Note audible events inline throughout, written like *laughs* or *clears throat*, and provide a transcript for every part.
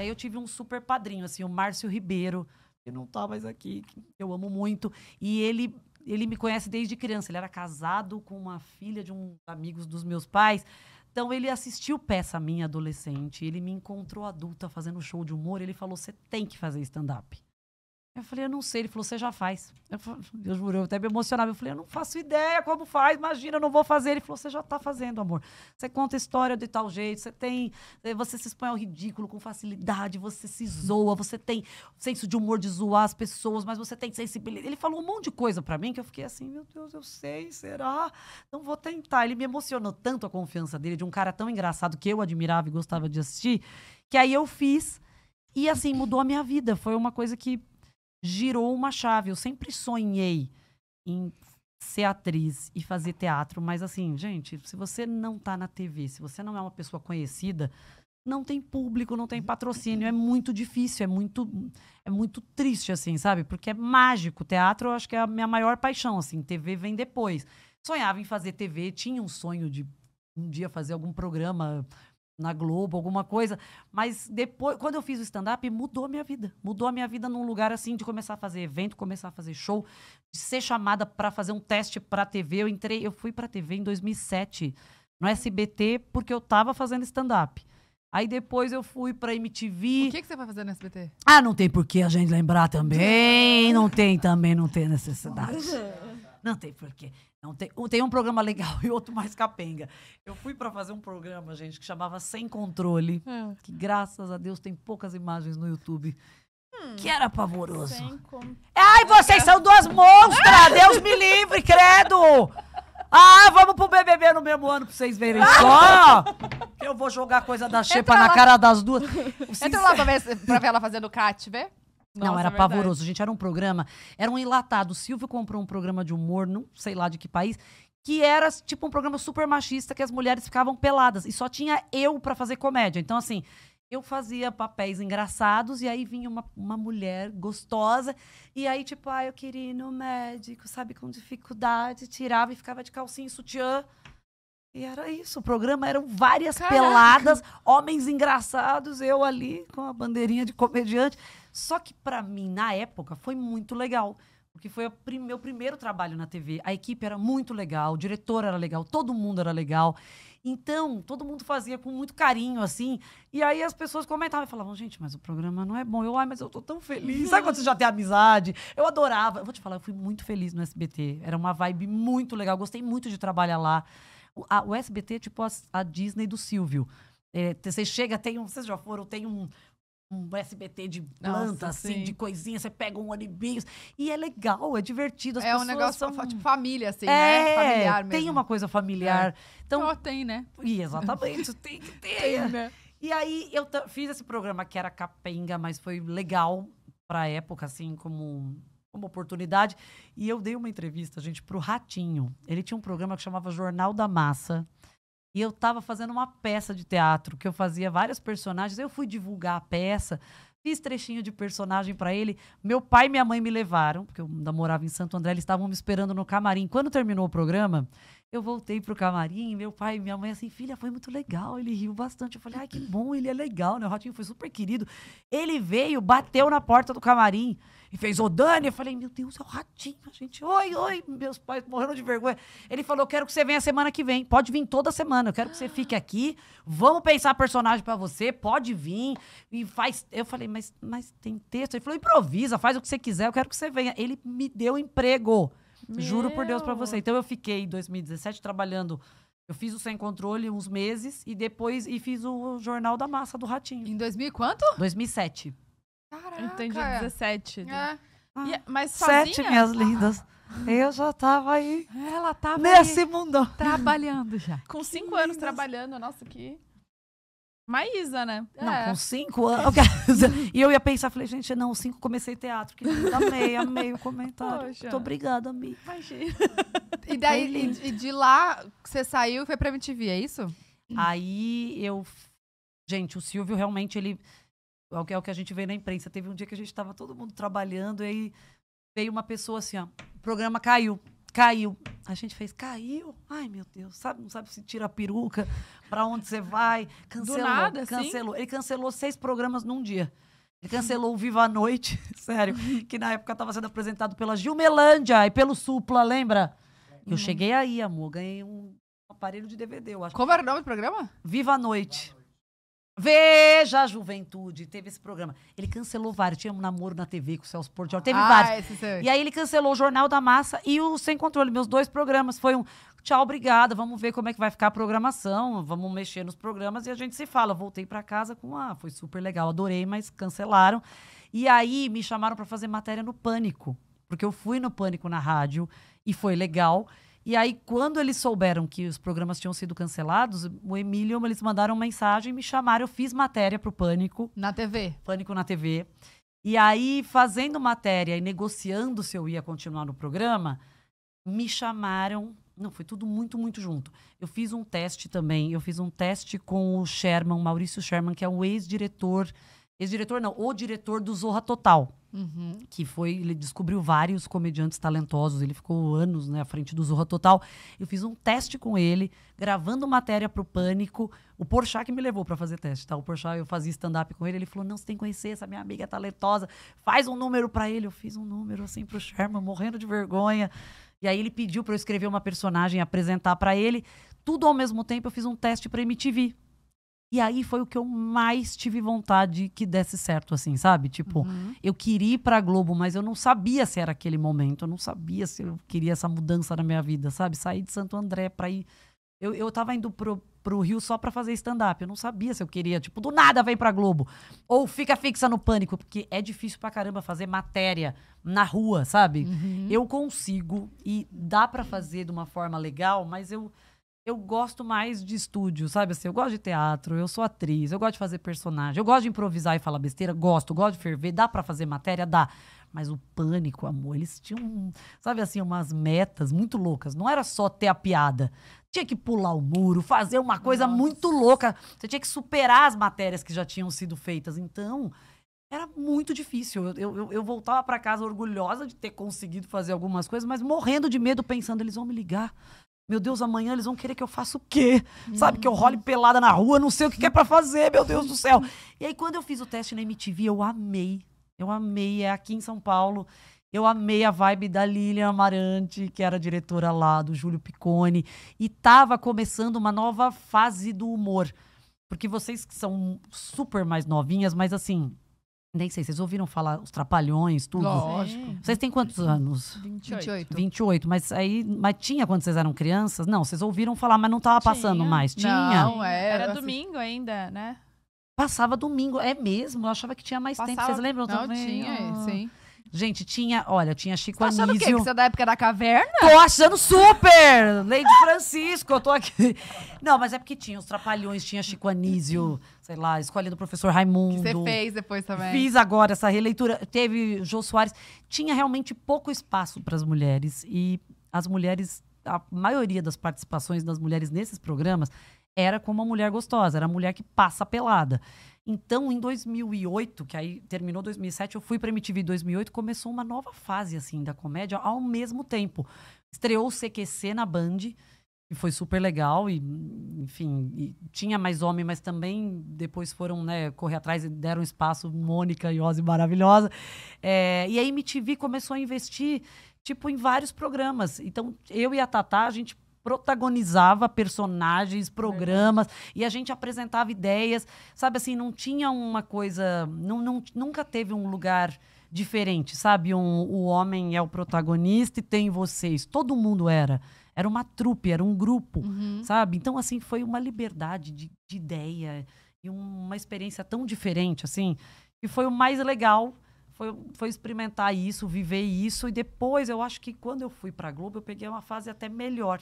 daí aí eu tive um super padrinho, assim, o Márcio Ribeiro, que não tá mais aqui, que eu amo muito. E ele ele me conhece desde criança. Ele era casado com uma filha de um amigos dos meus pais. Então ele assistiu peça minha adolescente, ele me encontrou adulta fazendo show de humor, ele falou: "Você tem que fazer stand up". Eu falei, eu não sei. Ele falou, você já faz. Eu, falei, eu juro, eu até me emocionava. Eu falei, eu não faço ideia como faz, imagina, eu não vou fazer. Ele falou, você já está fazendo, amor. Você conta história de tal jeito, você tem. Eh, você se expõe ao ridículo com facilidade, você se zoa, você tem senso de humor de zoar as pessoas, mas você tem sensibilidade. Ele falou um monte de coisa para mim que eu fiquei assim, meu Deus, eu sei, será? Não vou tentar. Ele me emocionou tanto a confiança dele, de um cara tão engraçado que eu admirava e gostava de assistir, que aí eu fiz. E assim, mudou a minha vida. Foi uma coisa que girou uma chave. Eu sempre sonhei em ser atriz e fazer teatro, mas assim, gente, se você não tá na TV, se você não é uma pessoa conhecida, não tem público, não tem patrocínio, é muito difícil, é muito é muito triste assim, sabe? Porque é mágico, teatro eu acho que é a minha maior paixão, assim, TV vem depois. Sonhava em fazer TV, tinha um sonho de um dia fazer algum programa na Globo, alguma coisa. Mas depois, quando eu fiz o stand-up, mudou a minha vida. Mudou a minha vida num lugar assim de começar a fazer evento, começar a fazer show, de ser chamada para fazer um teste para TV. Eu entrei, eu fui para TV em 2007 no SBT porque eu estava fazendo stand-up. Aí depois eu fui pra MTV. O que, que você vai fazer no SBT? Ah, não tem por que a gente lembrar também. *laughs* Não tem também, não tem necessidade. Não tem por não, tem, tem um programa legal *laughs* e outro mais capenga. Eu fui para fazer um programa, gente, que chamava Sem Controle, hum. que graças a Deus tem poucas imagens no YouTube. Hum. Que era pavoroso. Ai, vocês são duas monstras! *laughs* Deus me livre, credo! Ah, vamos pro BBB no mesmo ano pra vocês verem só! *laughs* Eu vou jogar coisa da Xepa na cara das duas. Entra lá pra ver, pra ver ela fazendo cat, vê? Não, era é pavoroso, gente. Era um programa, era um enlatado. O Silvio comprou um programa de humor, não sei lá de que país, que era tipo um programa super machista que as mulheres ficavam peladas e só tinha eu para fazer comédia. Então, assim, eu fazia papéis engraçados e aí vinha uma, uma mulher gostosa e aí, tipo, ah, eu queria ir no médico, sabe, com dificuldade, tirava e ficava de calcinha e sutiã. E era isso, o programa eram várias Caraca. peladas, homens engraçados, eu ali com a bandeirinha de comediante. Só que para mim, na época, foi muito legal. Porque foi o prim meu primeiro trabalho na TV. A equipe era muito legal, o diretor era legal, todo mundo era legal. Então, todo mundo fazia com muito carinho, assim. E aí as pessoas comentavam e falavam, gente, mas o programa não é bom. Eu, ai, mas eu tô tão feliz. Sabe quando você já tem amizade? Eu adorava. Eu vou te falar, eu fui muito feliz no SBT. Era uma vibe muito legal. Gostei muito de trabalhar lá. O, a, o SBT é tipo a, a Disney do Silvio. É, você chega, tem um. Vocês já foram, tem um, um SBT de planta, Nossa, assim, sim. de coisinha, você pega um onibinho. E é legal, é divertido. As é um negócio são... tipo família, assim, é, né? Familiar mesmo. Tem uma coisa familiar. É. Então, Só tem, né? E exatamente, tem que *laughs* ter. Tem, né? E aí eu fiz esse programa que era capenga, mas foi legal pra época, assim, como como oportunidade. E eu dei uma entrevista, gente, pro Ratinho. Ele tinha um programa que chamava Jornal da Massa. E eu estava fazendo uma peça de teatro, que eu fazia vários personagens. Eu fui divulgar a peça, fiz trechinho de personagem para ele. Meu pai e minha mãe me levaram, porque eu ainda morava em Santo André, eles estavam me esperando no camarim. Quando terminou o programa, eu voltei pro camarim, meu pai e minha mãe assim, filha, foi muito legal, ele riu bastante. Eu falei, ai, que *clears throat* bom, ele é legal, né? O Ratinho foi super querido. Ele veio, bateu na porta do camarim e fez, ô Dani, eu falei, meu Deus, é o Ratinho, a gente, oi, oi, meus pais morreram de vergonha. Ele falou, eu quero que você venha semana que vem, pode vir toda semana, eu quero que você fique aqui, vamos pensar personagem para você, pode vir. E faz, eu falei, mas, mas tem texto? Ele falou, improvisa, faz o que você quiser, eu quero que você venha. Ele me deu emprego. Meu. Juro por Deus para você. Então eu fiquei em 2017 trabalhando eu fiz o Sem Controle uns meses e depois e fiz o Jornal da Massa do Ratinho. Em 2000 quanto? 2007. Caraca. Entendi, 17. É. Ah, e, é, mas sozinha? Sete, minhas ah. lindas. Eu já tava aí. Ela tava Nesse aí, mundo. Trabalhando já. Com cinco que anos lindas. trabalhando. Nossa, que... Maísa, né? Não, é. com cinco anos. *laughs* e eu ia pensar, falei, gente, não, cinco comecei teatro. Que lindo, amei, amei o comentário. Poxa. Muito obrigada, Mi. Imagina. E daí, e de lá, você saiu e foi pra MTV, é isso? Aí eu. Gente, o Silvio realmente, ele. É, é o que a gente vê na imprensa. Teve um dia que a gente tava todo mundo trabalhando e aí veio uma pessoa assim, ó. O programa caiu caiu. A gente fez, caiu? Ai, meu Deus, sabe, não sabe se tira a peruca, para onde você vai. Cancelou, nada, assim? cancelou. Ele cancelou seis programas num dia. Ele cancelou o Viva a Noite, *laughs* sério, que na época estava sendo apresentado pela Gilmelândia e pelo Supla, lembra? Eu hum. cheguei aí, amor, ganhei um aparelho de DVD, eu acho. Como era o nome do programa? Viva a Noite. Veja a Juventude, teve esse programa. Ele cancelou vários, tinha um namoro na TV com o Celso Portiolli, teve ah, vários. E aí ele cancelou o Jornal da Massa e o Sem Controle, meus dois programas. Foi um tchau, obrigada, vamos ver como é que vai ficar a programação, vamos mexer nos programas e a gente se fala. Voltei para casa com, ah, foi super legal, adorei, mas cancelaram. E aí me chamaram para fazer matéria no Pânico, porque eu fui no Pânico na rádio e foi legal. E aí, quando eles souberam que os programas tinham sido cancelados, o Emílio, eles mandaram uma mensagem, me chamaram, eu fiz matéria pro Pânico. Na TV. Pânico na TV. E aí, fazendo matéria e negociando se eu ia continuar no programa, me chamaram. Não, foi tudo muito, muito junto. Eu fiz um teste também. Eu fiz um teste com o Sherman, Maurício Sherman, que é o ex-diretor Ex-diretor não, o diretor do Zorra Total. Uhum. Que foi, ele descobriu vários comediantes talentosos, ele ficou anos né, à frente do Zorra Total. Eu fiz um teste com ele, gravando matéria pro Pânico. O Porchat que me levou para fazer teste, tá? O Porchat, eu fazia stand-up com ele, ele falou, não, você tem que conhecer essa minha amiga é talentosa, faz um número para ele. Eu fiz um número assim pro Sherman, morrendo de vergonha. E aí ele pediu para eu escrever uma personagem, apresentar para ele. Tudo ao mesmo tempo, eu fiz um teste pra MTV. E aí foi o que eu mais tive vontade que desse certo, assim, sabe? Tipo, uhum. eu queria ir pra Globo, mas eu não sabia se era aquele momento. Eu não sabia se eu queria essa mudança na minha vida, sabe? Sair de Santo André pra ir. Eu, eu tava indo pro, pro Rio só pra fazer stand-up. Eu não sabia se eu queria, tipo, do nada vem pra Globo. Ou fica fixa no pânico, porque é difícil pra caramba fazer matéria na rua, sabe? Uhum. Eu consigo e dá pra fazer de uma forma legal, mas eu eu gosto mais de estúdio, sabe? Assim, eu gosto de teatro, eu sou atriz, eu gosto de fazer personagem, eu gosto de improvisar e falar besteira, gosto, gosto de ferver, dá para fazer matéria, dá. Mas o pânico, amor, eles tinham, sabe assim, umas metas muito loucas. Não era só ter a piada. Tinha que pular o muro, fazer uma coisa Nossa. muito louca. Você tinha que superar as matérias que já tinham sido feitas. Então, era muito difícil. Eu, eu, eu voltava para casa orgulhosa de ter conseguido fazer algumas coisas, mas morrendo de medo, pensando, eles vão me ligar. Meu Deus, amanhã eles vão querer que eu faça o quê? Sabe? Que eu role pelada na rua, não sei o que, que é pra fazer, meu Deus do céu. E aí, quando eu fiz o teste na MTV, eu amei. Eu amei. É aqui em São Paulo. Eu amei a vibe da Lilian Amarante, que era diretora lá do Júlio Piccone. E tava começando uma nova fase do humor. Porque vocês que são super mais novinhas, mas assim, nem sei, vocês ouviram falar os trapalhões, tudo? Lógico. É. Vocês têm quantos anos? 28. 28, mas aí, mas tinha quando vocês eram crianças? Não, vocês ouviram falar, mas não estava passando tinha. mais. Tinha? Não, era, é, era domingo ainda, né? Passava domingo, é mesmo? Eu achava que tinha mais Passava, tempo. Vocês lembram não, também? Não, tinha, ah. sim. Gente, tinha, olha, tinha Chico tá achando Anísio. o quê? Que você é da época da caverna? Tô achando super! Lady Francisco, eu tô aqui. Não, mas é porque tinha os Trapalhões, tinha Chico Anísio, sei lá, Escolha do Professor Raimundo. Que você fez depois também. Fiz agora essa releitura. Teve Jô Soares. Tinha realmente pouco espaço para as mulheres. E as mulheres, a maioria das participações das mulheres nesses programas era como a mulher gostosa, era a mulher que passa pelada. Então, em 2008, que aí terminou 2007, eu fui para MTV em 2008, começou uma nova fase assim da comédia ao mesmo tempo. Estreou o CQC na Band, que foi super legal e enfim, e tinha mais homem, mas também depois foram, né, correr atrás e deram espaço Mônica e Ozzy maravilhosa. É, e a MTV começou a investir tipo em vários programas. Então, eu e a Tatá, a gente protagonizava personagens, programas, é. e a gente apresentava ideias, sabe assim, não tinha uma coisa, não, não nunca teve um lugar diferente, sabe? Um, o homem é o protagonista e tem vocês. Todo mundo era. Era uma trupe, era um grupo, uhum. sabe? Então, assim, foi uma liberdade de, de ideia e uma experiência tão diferente, assim, e foi o mais legal. Foi, foi, experimentar isso, viver isso. E depois, eu acho que quando eu fui para a Globo, eu peguei uma fase até melhor.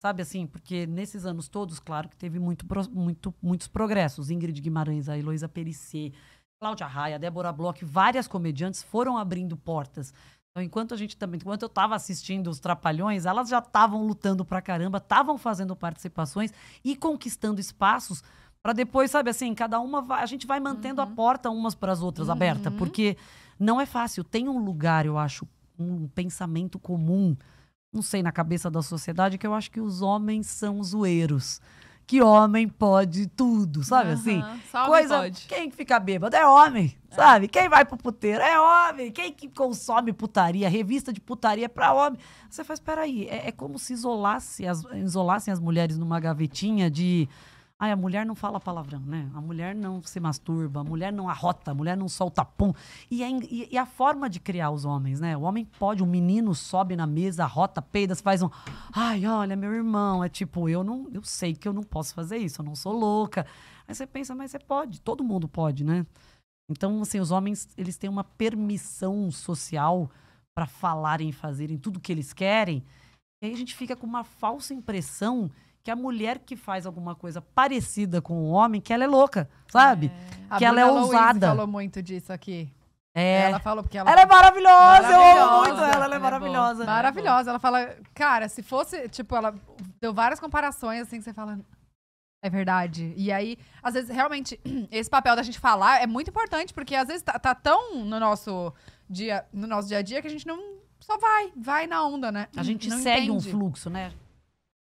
Sabe assim, porque nesses anos todos, claro que teve muito, muito, muitos progressos. Ingrid Guimarães, a Heloísa Perissé, Cláudia Raia, Débora Bloch, várias comediantes foram abrindo portas. Então, enquanto a gente também, enquanto eu estava assistindo os Trapalhões, elas já estavam lutando pra caramba, estavam fazendo participações e conquistando espaços para depois, sabe assim, cada uma vai, a gente vai mantendo uhum. a porta umas para as outras uhum. aberta, porque não é fácil. Tem um lugar, eu acho, um pensamento comum não sei, na cabeça da sociedade, que eu acho que os homens são zoeiros. Que homem pode tudo, sabe uhum, assim? Coisa, pode. Quem fica bêbado é homem, é. sabe? Quem vai pro puteiro é homem. Quem que consome putaria, revista de putaria é pra homem. Você faz, peraí, é, é como se isolasse as, isolassem as mulheres numa gavetinha de Ai, a mulher não fala palavrão, né? A mulher não se masturba, a mulher não arrota, a mulher não solta pum. E, é, e, e a forma de criar os homens, né? O homem pode, um menino sobe na mesa, arrota, peida, faz um. Ai, olha, meu irmão. É tipo, eu não, eu sei que eu não posso fazer isso, eu não sou louca. Aí você pensa, mas você pode, todo mundo pode, né? Então, assim, os homens, eles têm uma permissão social para falarem, fazerem tudo o que eles querem. E aí a gente fica com uma falsa impressão que a mulher que faz alguma coisa parecida com o homem, que ela é louca, sabe? É. Que ela é ousada. A falou muito disso aqui. É. Ela falou porque ela. Ela é maravilhosa, maravilhosa eu amo muito ela, ela é, é maravilhosa. Boa. maravilhosa. Ela fala, cara, se fosse, tipo, ela deu várias comparações assim que você fala, é verdade. E aí, às vezes, realmente, *clears throat* esse papel da gente falar é muito importante, porque às vezes tá, tá, tão no nosso dia, no nosso dia a dia que a gente não só vai, vai na onda, né? A gente não segue entende. um fluxo, né?